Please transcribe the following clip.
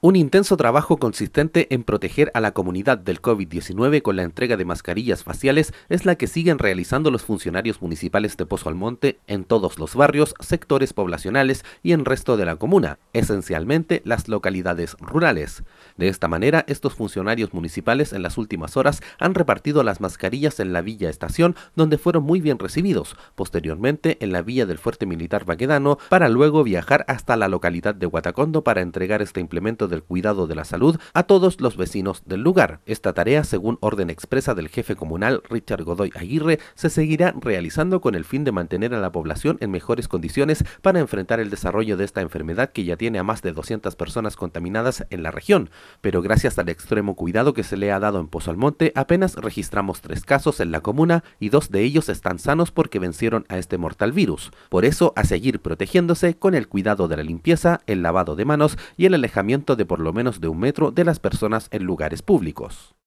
Un intenso trabajo consistente en proteger a la comunidad del COVID-19 con la entrega de mascarillas faciales es la que siguen realizando los funcionarios municipales de Pozo Almonte en todos los barrios, sectores poblacionales y en resto de la comuna, esencialmente las localidades rurales. De esta manera, estos funcionarios municipales en las últimas horas han repartido las mascarillas en la Villa Estación, donde fueron muy bien recibidos, posteriormente en la Villa del Fuerte Militar Baquedano, para luego viajar hasta la localidad de Guatacondo para entregar este implemento del cuidado de la salud a todos los vecinos del lugar. Esta tarea, según orden expresa del jefe comunal Richard Godoy Aguirre, se seguirá realizando con el fin de mantener a la población en mejores condiciones para enfrentar el desarrollo de esta enfermedad que ya tiene a más de 200 personas contaminadas en la región. Pero gracias al extremo cuidado que se le ha dado en Pozo Almonte, apenas registramos tres casos en la comuna y dos de ellos están sanos porque vencieron a este mortal virus. Por eso, a seguir protegiéndose con el cuidado de la limpieza, el lavado de manos y el alejamiento de por lo menos de un metro de las personas en lugares públicos.